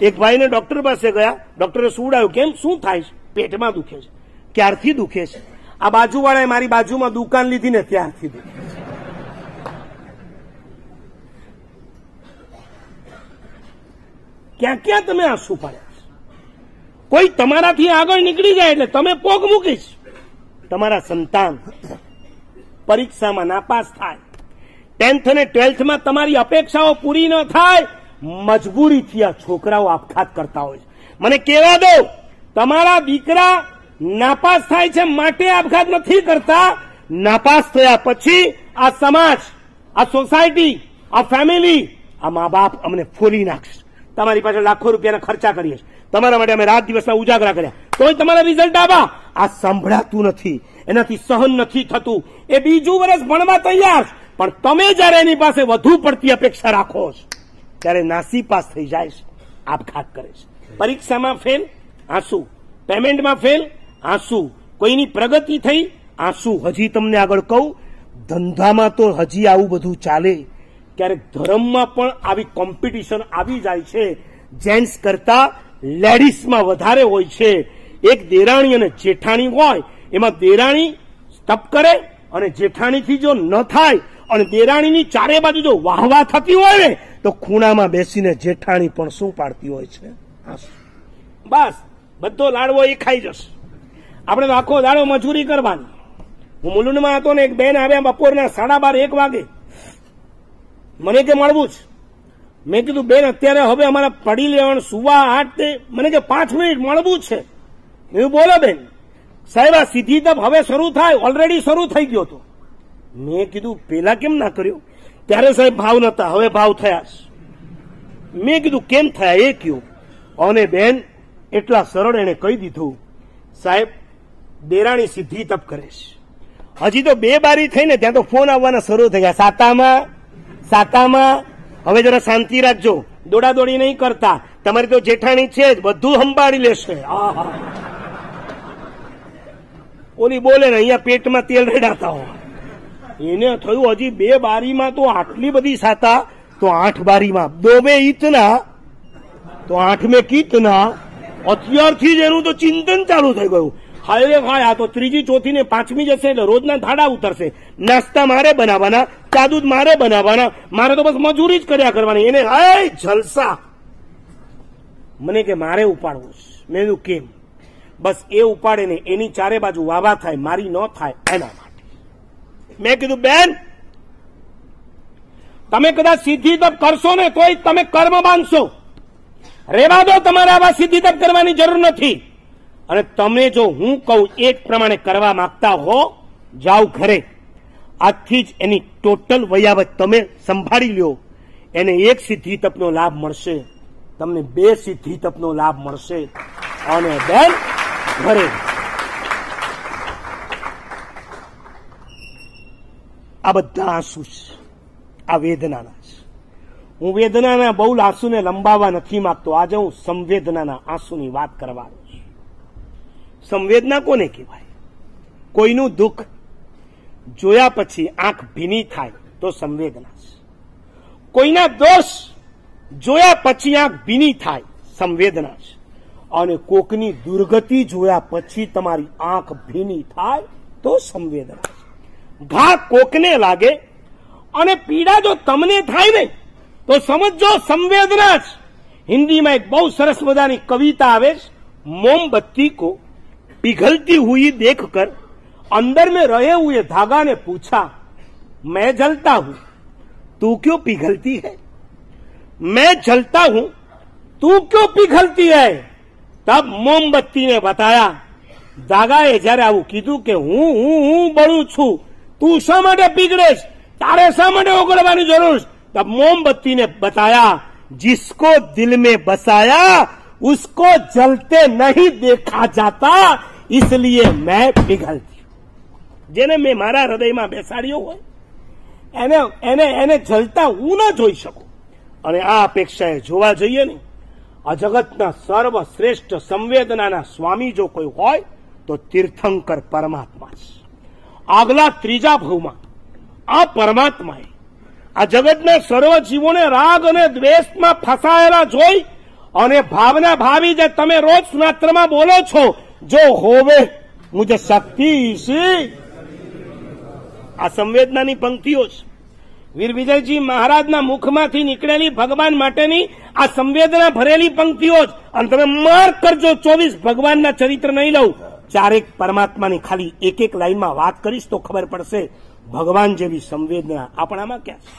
એક ભાઈને ડોક્ટર પાસે ગયા ડોક્ટરે સુવડાવ્યું કેમ શું થાય છે પેટમાં દુખે છે ક્યારથી દુખે છે આ બાજુવાળાએ મારી બાજુમાં દુકાન લીધી ને ત્યારથી દુખે ક્યાં ક્યાં તમે આંસુ પાડ્યા કોઈ તમારાથી આગળ નીકળી જાય એટલે તમે પોગ મૂકીશ તમારા સંતાન પરીક્ષામાં નાપાસ થાય ટેન્થ અને ટ્વેલ્થમાં તમારી અપેક્ષાઓ પૂરી ન થાય મજબૂરીથી આ છોકરાઓ આપઘાત કરતા હોય છે મને કહેવા દો તમારા દીકરા નાપાસ થાય છે માટે આપઘાત નથી કરતા નાપાસ થયા પછી આ સમાજ આ સોસાયટી આ ફેમિલી આ મા બાપ અમને ફોલી નાખશે તમારી પાસે લાખો રૂપિયાના ખર્ચા કરીએ છીએ તમારા માટે અમે રાત દિવસના ઉજાગરા કર્યા તોય તમારા રિઝલ્ટ આવા આ સંભળાતું નથી એનાથી સહન નથી થતું એ બીજું વર્ષ ભણવા તૈયાર પણ તમે જયારે એની પાસે વધુ પડતી અપેક્ષા રાખો છો ત્યારે નાસી પાસ થઈ જાય છે આપઘાત કરે છે પરીક્ષામાં ફેલ આંસુ પેમેન્ટમાં ફેલ આંસુ કોઈની પ્રગતિ થઈ આંસુ હજી તમને આગળ કહું ધંધામાં તો હજી આવું બધું ચાલે ક્યારેક ધર્મમાં પણ આવી કોમ્પિટિશન આવી જાય છે જેન્ટ્સ કરતા લેડીઝમાં વધારે હોય છે એક દેરાણી અને જેઠાણી હોય એમાં દેરાણી તપ કરે અને જેઠાણીથી જો ન થાય અને દેરાણીની ચારે બાજુ જો વાહવા થતી હોય ને તો ખૂણામાં બેસીને જેઠાણી પણ શું પાડતી હોય છે બસ બધો લાડવો એ ખાઈ જશે આપણે તો આખો દાડો મજૂરી કરવાની હું મુલુંડમાં હતો ને એક બેન આવ્યા બપોરના સાડા બાર એક વાગે મને કે મળવું જ મેં કીધું બેન અત્યારે હવે અમારે પડી લેવાનું સુવા આઠ મને કે પાંચ મિનિટ મળવું છે એવું બોલો બેન સાહેબ આ સીધી તપ હવે શરૂ થાય ઓલરેડી શરૂ થઈ ગયો હતો મેં કીધું પેલા કેમ ના કર્યું ત્યારે સાહેબ ભાવ નતા હવે ભાવ થયા મેં કીધું કેમ થયા એ કયું અને બેન એટલા સરળ એણે કહી દીધું સાહેબ દેરાણી સિદ્ધિ તપ કરે હજી તો બે બારી થઈને ત્યાં તો ફોન આવવાના શરૂ થઈ ગયા સાતામાં સાતામાં હવે જરા શાંતિ રાખજો દોડાદોડી નહીં કરતા તમારી તો જેઠાણી છે જ બધું સંભાળી લેશે ઓલી બોલે ને અહીંયા પેટમાં તેલ રેડાતા હોય એને થયું હજી બે બારીમાં તો આટલી બધી સાતા તો આઠ બારીમાં દો બે ઇતના તો આઠ મેં કિતના અત્યારથી જ એનું તો ચિંતન ચાલુ થઈ ગયું હાય હાય આ તો ત્રીજી ચોથી ને પાંચમી જશે એટલે રોજના ધાડા ઉતરશે નાસ્તા મારે બનાવવાના ચા દૂધ મારે બનાવવાના મારે તો બસ મજૂરી જ કર્યા કરવાની એને હાય જલસા મને કે મારે ઉપાડવું મેં કીધું કેમ બસ એ ઉપાડે ને એની ચારે બાજુ વાવા થાય મારી ન થાય એના મેં કીધું બેન તમે કદાચ સીધી તપ કરશો ને તોય તમે કર્મ બાંધશો રેવા દો તમારે આવા સીધી તપ કરવાની જરૂર નથી અને તમે જો હું કહું એ પ્રમાણે કરવા માંગતા હો જાઓ ઘરે આજથી જ એની ટોટલ વયાવત તમે સંભાળી લ્યો એને એક સિદ્ધિ તપનો લાભ મળશે તમને બે સિદ્ધિ તપનો લાભ મળશે અને બેન ઘરે આ બધા આંસુ છે આ વેદનાના છે હું વેદનાના બહુ આંસુને લંબાવવા નથી માગતો આજે હું સંવેદનાના આંસુની વાત કરવાનો છું સંવેદના કોને કહેવાય કોઈનું દુઃખ જોયા પછી આંખ ભીની થાય તો સંવેદના છે કોઈના દોષ જોયા પછી આંખ ભીની થાય સંવેદના છે અને કોકની દુર્ગતિ જોયા પછી તમારી આંખ ભીની થાય તો સંવેદના ઘા કોકને લાગે અને પીડા જો તમને થાય ને તો સમજો સંવેદના જ હિન્દીમાં એક બહુ સરસ મજાની કવિતા આવે છે મોમબત્તી કો पिघलती हुई દેખ કર અંદર મેં રહે धागा ने पूछा मैं जलता हूं तू क्यों पिघलती है मैं जलता हूं तू क्यों पिघलती है तब मोमबत्ती ने बताया धागाએ જ્યારે આવું કીધું કે હું હું હું બળું છું તું શા માટે પીગડેશ તારે શા માટે ઓગળવાની જરૂર તો મોમબત્તીને બતાયા જીસકો દિલ મેં બસાયા ઉસકો जलते નહીં દેખા જાતા इसलिए મેં पिघलती જેને મેં મારા હૃદયમાં બેસાડ્યો હોય એને એને એને જલતા હું ન જોઈ શકું અને આ અપેક્ષાએ જોવા જોઈએ ને આ જગતના સર્વશ્રેષ્ઠ સંવેદનાના સ્વામી જો કોઈ હોય તો તીર્થંકર પરમાત્મા છે આગલા ત્રીજા ભાવમાં આ પરમાત્માએ આ જગતના સર્વ જીવોને રાગ અને દ્વેષમાં ફસાયેલા જોઈ અને ભાવના ભાવી જે તમે રોજ સુનાત્રમાં બોલો છો જો હોવે મુજે શક્તિ આ સંવેદનાની પંક્તિઓ છે વીર વિજયજી મહારાજના મુખમાંથી નીકળેલી ભગવાન માટેની આ સંવેદના ભરેલી પંક્તિઓ જ અને તમે માર્ક કરજો ચોવીસ ભગવાનના ચરિત્ર નહીં લઉં ચારેક પરમાત્માની ખાલી એક એક લાઈનમાં વાત કરીશ તો ખબર પડશે ભગવાન જેવી સંવેદના આપણામાં ક્યાં છે